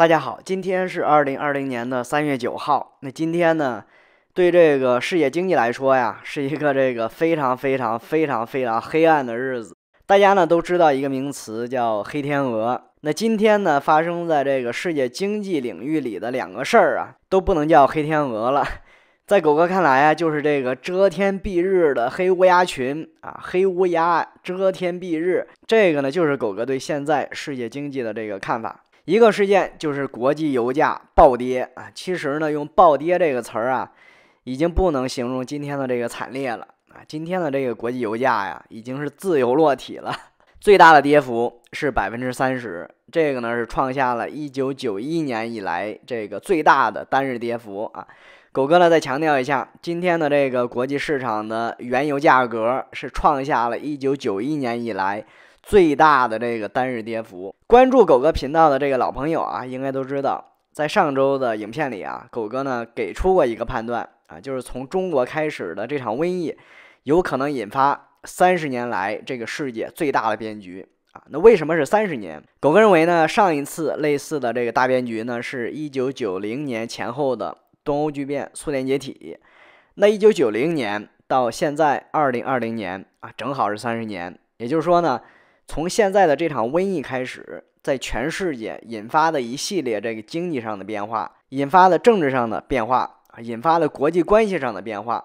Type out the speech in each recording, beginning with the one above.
大家好，今天是二零二零年的三月九号。那今天呢，对这个世界经济来说呀，是一个这个非常非常非常非常黑暗的日子。大家呢都知道一个名词叫黑天鹅。那今天呢，发生在这个世界经济领域里的两个事儿啊，都不能叫黑天鹅了。在狗哥看来啊，就是这个遮天蔽日的黑乌鸦群啊，黑乌鸦遮天蔽日。这个呢，就是狗哥对现在世界经济的这个看法。一个事件就是国际油价暴跌啊！其实呢，用“暴跌”这个词儿啊，已经不能形容今天的这个惨烈了啊！今天的这个国际油价呀，已经是自由落体了，最大的跌幅是百分之三十，这个呢是创下了一九九一年以来这个最大的单日跌幅啊！狗哥呢再强调一下，今天的这个国际市场的原油价格是创下了一九九一年以来。最大的这个单日跌幅，关注狗哥频道的这个老朋友啊，应该都知道，在上周的影片里啊，狗哥呢给出过一个判断啊，就是从中国开始的这场瘟疫，有可能引发三十年来这个世界最大的变局啊。那为什么是三十年？狗哥认为呢，上一次类似的这个大变局呢，是一九九零年前后的东欧剧变、苏联解体。那一九九零年到现在二零二零年啊，正好是三十年，也就是说呢。从现在的这场瘟疫开始，在全世界引发的一系列这个经济上的变化，引发的政治上的变化，引发的国际关系上的变化，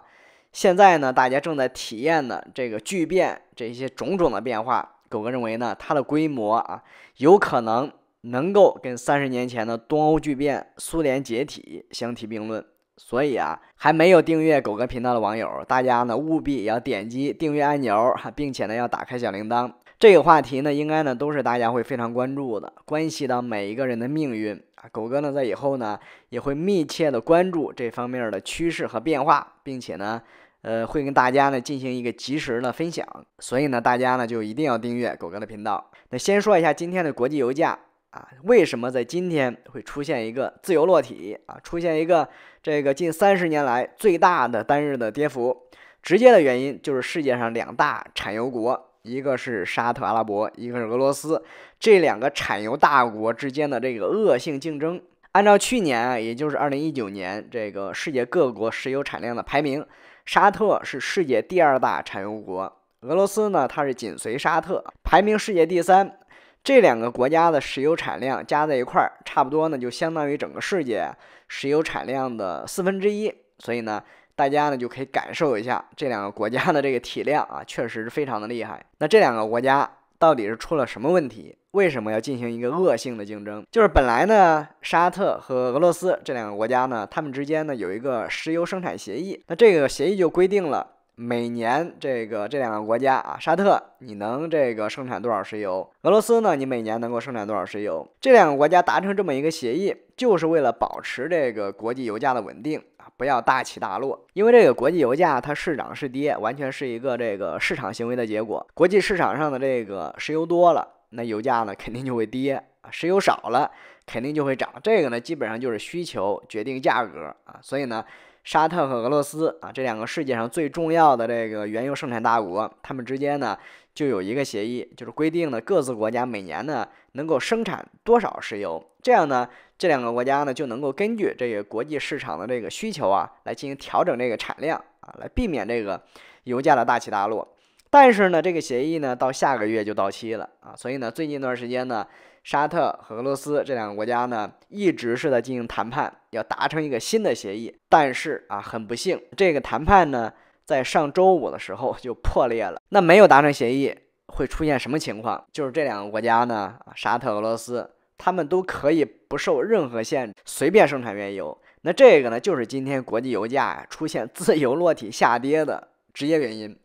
现在呢，大家正在体验的这个巨变，这些种种的变化，狗哥认为呢，它的规模啊，有可能能够跟三十年前的东欧巨变、苏联解体相提并论。所以啊，还没有订阅狗哥频道的网友，大家呢务必要点击订阅按钮，并且呢要打开小铃铛。这个话题呢，应该呢都是大家会非常关注的，关系到每一个人的命运啊。狗哥呢在以后呢也会密切的关注这方面的趋势和变化，并且呢，呃，会跟大家呢进行一个及时的分享。所以呢，大家呢就一定要订阅狗哥的频道。那先说一下今天的国际油价啊，为什么在今天会出现一个自由落体啊，出现一个这个近三十年来最大的单日的跌幅？直接的原因就是世界上两大产油国。一个是沙特阿拉伯，一个是俄罗斯，这两个产油大国之间的这个恶性竞争。按照去年啊，也就是二零一九年这个世界各国石油产量的排名，沙特是世界第二大产油国，俄罗斯呢，它是紧随沙特排名世界第三。这两个国家的石油产量加在一块儿，差不多呢就相当于整个世界石油产量的四分之一。所以呢。大家呢就可以感受一下这两个国家的这个体量啊，确实是非常的厉害。那这两个国家到底是出了什么问题？为什么要进行一个恶性的竞争？就是本来呢，沙特和俄罗斯这两个国家呢，他们之间呢有一个石油生产协议。那这个协议就规定了每年这个这两个国家啊，沙特你能这个生产多少石油？俄罗斯呢，你每年能够生产多少石油？这两个国家达成这么一个协议，就是为了保持这个国际油价的稳定。不要大起大落，因为这个国际油价它是涨是跌，完全是一个这个市场行为的结果。国际市场上的这个石油多了，那油价呢肯定就会跌；石油少了，肯定就会涨。这个呢基本上就是需求决定价格啊。所以呢，沙特和俄罗斯啊这两个世界上最重要的这个原油生产大国，他们之间呢就有一个协议，就是规定的各自国家每年呢能够生产多少石油。这样呢，这两个国家呢就能够根据这个国际市场的这个需求啊，来进行调整这个产量啊，来避免这个油价的大起大落。但是呢，这个协议呢到下个月就到期了啊，所以呢，最近一段时间呢，沙特和俄罗斯这两个国家呢一直是在进行谈判，要达成一个新的协议。但是啊，很不幸，这个谈判呢在上周五的时候就破裂了。那没有达成协议会出现什么情况？就是这两个国家呢，沙特、俄罗斯。他们都可以不受任何限制，随便生产原油。那这个呢，就是今天国际油价出现自由落体下跌的直接原因，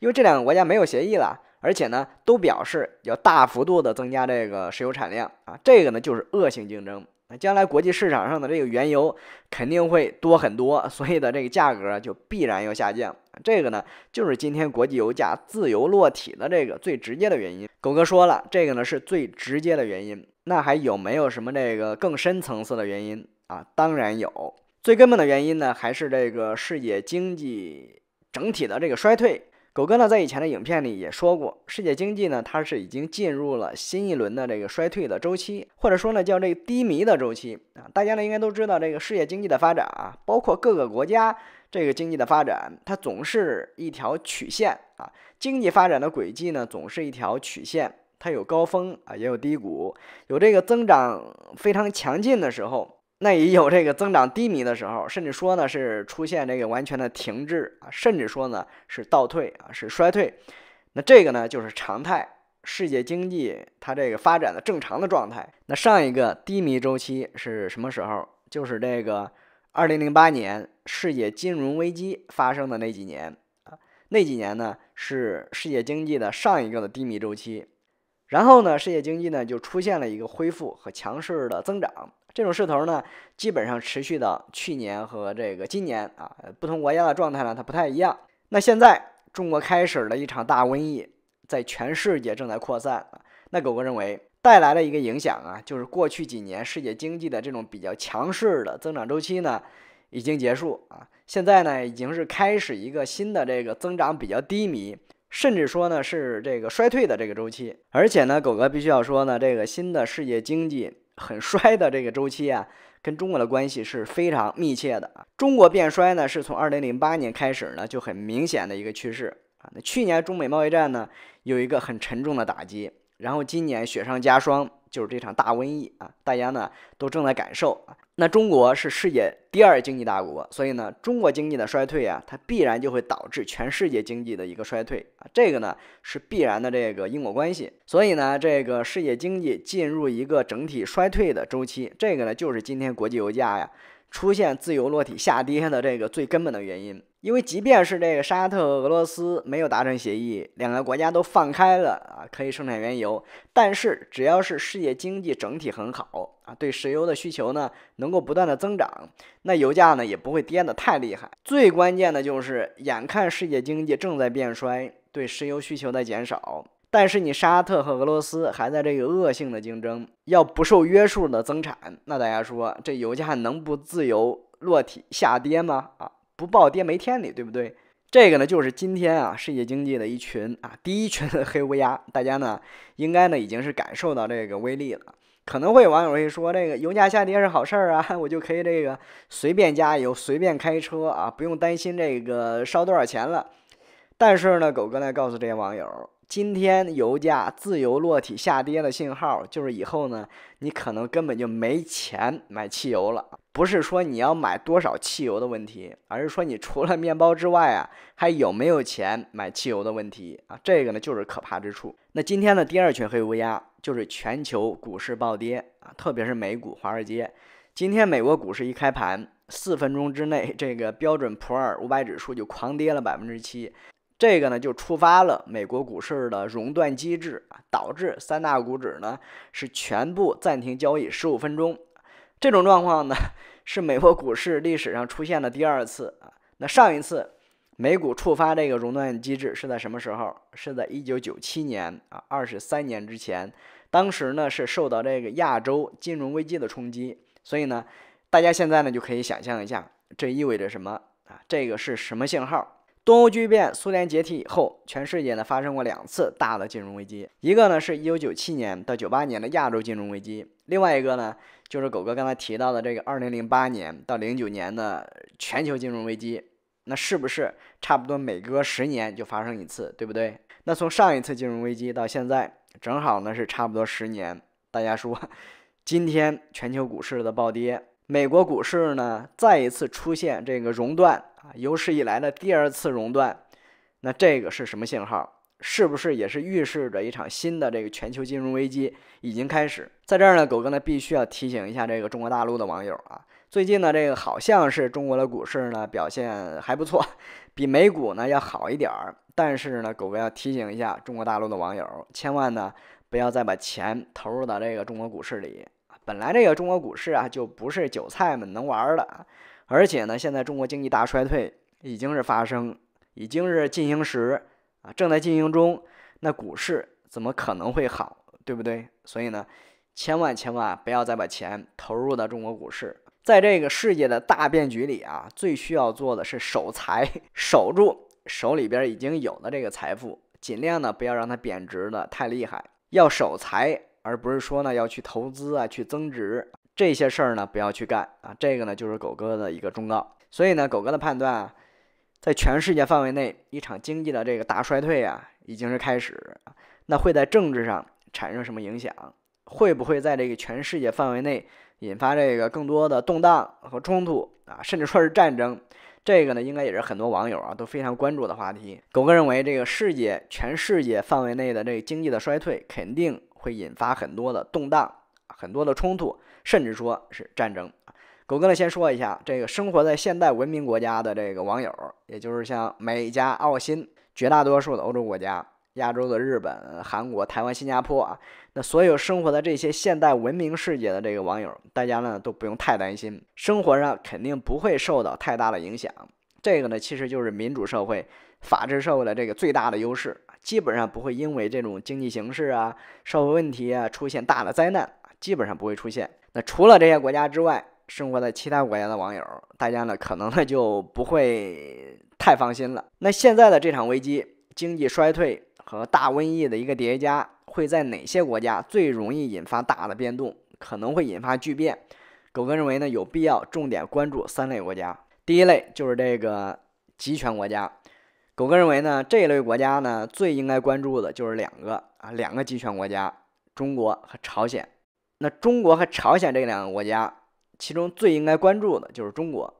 因为这两个国家没有协议了，而且呢，都表示要大幅度的增加这个石油产量啊，这个呢，就是恶性竞争。那将来国际市场上的这个原油肯定会多很多，所以的这个价格就必然要下降。这个呢，就是今天国际油价自由落体的这个最直接的原因。狗哥说了，这个呢是最直接的原因。那还有没有什么这个更深层次的原因啊？当然有，最根本的原因呢，还是这个世界经济整体的这个衰退。狗哥呢，在以前的影片里也说过，世界经济呢，它是已经进入了新一轮的这个衰退的周期，或者说呢，叫这低迷的周期啊。大家呢，应该都知道，这个世界经济的发展啊，包括各个国家这个经济的发展，它总是一条曲线啊。经济发展的轨迹呢，总是一条曲线，它有高峰啊，也有低谷，有这个增长非常强劲的时候。那也有这个增长低迷的时候，甚至说呢是出现这个完全的停滞啊，甚至说呢是倒退啊，是衰退。那这个呢就是常态，世界经济它这个发展的正常的状态。那上一个低迷周期是什么时候？就是这个二零零八年世界金融危机发生的那几年啊，那几年呢是世界经济的上一个的低迷周期，然后呢世界经济呢就出现了一个恢复和强势的增长。这种势头呢，基本上持续到去年和这个今年啊，不同国家的状态呢，它不太一样。那现在中国开始了一场大瘟疫，在全世界正在扩散啊。那狗哥认为，带来了一个影响啊，就是过去几年世界经济的这种比较强势的增长周期呢，已经结束啊。现在呢，已经是开始一个新的这个增长比较低迷，甚至说呢是这个衰退的这个周期。而且呢，狗哥必须要说呢，这个新的世界经济。很衰的这个周期啊，跟中国的关系是非常密切的。中国变衰呢，是从二零零八年开始呢就很明显的一个趋势啊。那去年中美贸易战呢有一个很沉重的打击，然后今年雪上加霜。就是这场大瘟疫啊，大家呢都正在感受。啊。那中国是世界第二经济大国，所以呢，中国经济的衰退啊，它必然就会导致全世界经济的一个衰退啊，这个呢是必然的这个因果关系。所以呢，这个世界经济进入一个整体衰退的周期，这个呢就是今天国际油价呀出现自由落体下跌的这个最根本的原因。因为即便是这个沙特和俄罗斯没有达成协议，两个国家都放开了啊，可以生产原油。但是只要是世界经济整体很好啊，对石油的需求呢能够不断的增长，那油价呢也不会跌得太厉害。最关键的就是眼看世界经济正在变衰，对石油需求在减少，但是你沙特和俄罗斯还在这个恶性的竞争，要不受约束的增产，那大家说这油价能不自由落体下跌吗？啊？不暴跌没天理，对不对？这个呢，就是今天啊，世界经济的一群啊，第一群黑乌鸦。大家呢，应该呢已经是感受到这个威力了。可能会有网友会说，这个油价下跌是好事儿啊，我就可以这个随便加油、随便开车啊，不用担心这个烧多少钱了。但是呢，狗哥呢告诉这些网友，今天油价自由落体下跌的信号，就是以后呢，你可能根本就没钱买汽油了。不是说你要买多少汽油的问题，而是说你除了面包之外啊，还有没有钱买汽油的问题啊？这个呢就是可怕之处。那今天的第二群黑乌鸦就是全球股市暴跌啊，特别是美股华尔街。今天美国股市一开盘，四分钟之内，这个标准普尔五百指数就狂跌了百分之七，这个呢就触发了美国股市的熔断机制啊，导致三大股指呢是全部暂停交易十五分钟。这种状况呢，是美国股市历史上出现的第二次啊。那上一次美股触发这个熔断机制是在什么时候？是在一九九七年啊，二十三年之前。当时呢是受到这个亚洲金融危机的冲击，所以呢，大家现在呢就可以想象一下，这意味着什么啊？这个是什么信号？东欧剧变、苏联解体以后，全世界呢发生过两次大的金融危机，一个呢是一九九七年到九八年的亚洲金融危机，另外一个呢。就是狗哥刚才提到的这个二零零八年到零九年的全球金融危机，那是不是差不多每隔十年就发生一次，对不对？那从上一次金融危机到现在，正好呢是差不多十年。大家说，今天全球股市的暴跌，美国股市呢再一次出现这个熔断啊，有史以来的第二次熔断，那这个是什么信号？是不是也是预示着一场新的这个全球金融危机已经开始？在这儿呢，狗哥呢必须要提醒一下这个中国大陆的网友啊，最近呢这个好像是中国的股市呢表现还不错，比美股呢要好一点儿。但是呢，狗哥要提醒一下中国大陆的网友，千万呢不要再把钱投入到这个中国股市里。本来这个中国股市啊就不是韭菜们能玩的，而且呢，现在中国经济大衰退已经是发生，已经是进行时。啊，正在进行中，那股市怎么可能会好，对不对？所以呢，千万千万不要再把钱投入到中国股市，在这个世界的大变局里啊，最需要做的是守财，守住手里边已经有的这个财富，尽量呢不要让它贬值的太厉害，要守财，而不是说呢要去投资啊去增值这些事儿呢不要去干啊，这个呢就是狗哥的一个忠告，所以呢狗哥的判断。在全世界范围内，一场经济的这个大衰退啊，已经是开始。那会在政治上产生什么影响？会不会在这个全世界范围内引发这个更多的动荡和冲突啊？甚至说是战争？这个呢，应该也是很多网友啊都非常关注的话题。狗哥认为，这个世界全世界范围内的这个经济的衰退，肯定会引发很多的动荡、很多的冲突，甚至说是战争。狗哥呢，先说一下这个生活在现代文明国家的这个网友，也就是像美加澳新，绝大多数的欧洲国家、亚洲的日本、韩国、台湾、新加坡啊，那所有生活在这些现代文明世界的这个网友，大家呢都不用太担心，生活上肯定不会受到太大的影响。这个呢，其实就是民主社会、法治社会的这个最大的优势，基本上不会因为这种经济形势啊、社会问题啊出现大的灾难，基本上不会出现。那除了这些国家之外，生活在其他国家的网友，大家呢可能呢就不会太放心了。那现在的这场危机、经济衰退和大瘟疫的一个叠加，会在哪些国家最容易引发大的变动？可能会引发巨变。狗哥认为呢，有必要重点关注三类国家。第一类就是这个集权国家。狗哥认为呢，这一类国家呢最应该关注的就是两个啊，两个集权国家：中国和朝鲜。那中国和朝鲜这两个国家。其中最应该关注的就是中国，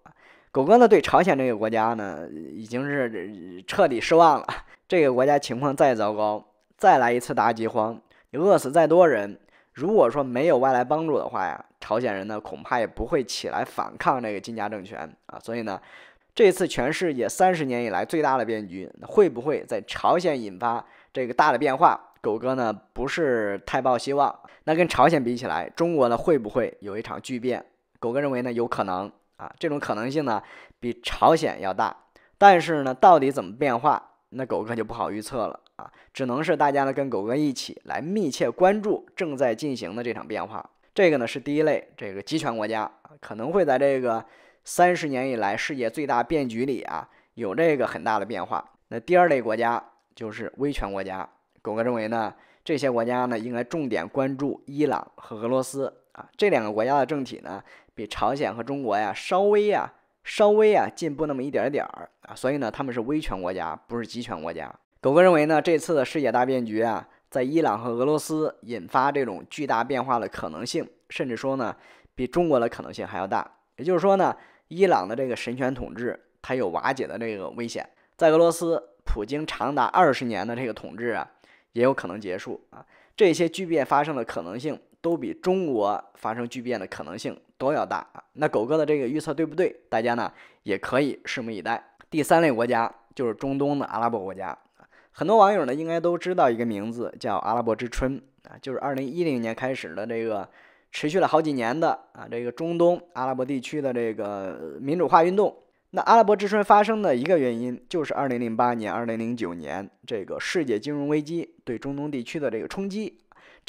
狗哥呢对朝鲜这个国家呢已经是彻底失望了。这个国家情况再糟糕，再来一次大饥荒，你饿死再多人，如果说没有外来帮助的话呀，朝鲜人呢恐怕也不会起来反抗这个金家政权啊。所以呢，这次全世界三十年以来最大的变局，会不会在朝鲜引发这个大的变化？狗哥呢不是太抱希望。那跟朝鲜比起来，中国呢会不会有一场巨变？狗哥认为呢，有可能啊，这种可能性呢，比朝鲜要大。但是呢，到底怎么变化，那狗哥就不好预测了啊，只能是大家呢跟狗哥一起来密切关注正在进行的这场变化。这个呢是第一类，这个集权国家可能会在这个三十年以来世界最大变局里啊有这个很大的变化。那第二类国家就是威权国家，狗哥认为呢，这些国家呢应该重点关注伊朗和俄罗斯。这两个国家的政体呢，比朝鲜和中国呀稍微啊稍微啊进步那么一点点儿啊，所以呢他们是威权国家，不是集权国家。狗哥认为呢，这次的世界大变局啊，在伊朗和俄罗斯引发这种巨大变化的可能性，甚至说呢比中国的可能性还要大。也就是说呢，伊朗的这个神权统治它有瓦解的这个危险，在俄罗斯，普京长达二十年的这个统治啊，也有可能结束啊。这些巨变发生的可能性。都比中国发生巨变的可能性都要大啊！那狗哥的这个预测对不对？大家呢也可以拭目以待。第三类国家就是中东的阿拉伯国家啊，很多网友呢应该都知道一个名字，叫“阿拉伯之春”啊，就是二零一零年开始的这个持续了好几年的啊这个中东阿拉伯地区的这个民主化运动。那阿拉伯之春发生的一个原因，就是二零零八年、二零零九年这个世界金融危机对中东地区的这个冲击。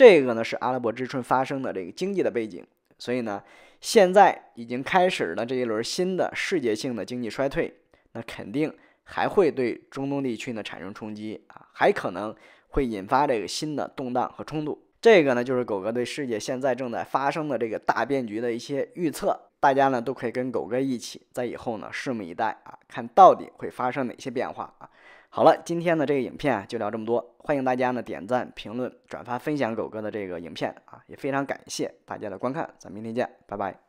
这个呢是阿拉伯之春发生的这个经济的背景，所以呢，现在已经开始了这一轮新的世界性的经济衰退，那肯定还会对中东地区呢产生冲击啊，还可能会引发这个新的动荡和冲突。这个呢就是狗哥对世界现在正在发生的这个大变局的一些预测，大家呢都可以跟狗哥一起，在以后呢拭目以待啊，看到底会发生哪些变化啊。好了，今天的这个影片啊，就聊这么多。欢迎大家呢点赞、评论、转发、分享狗哥的这个影片啊，也非常感谢大家的观看。咱们明天见，拜拜。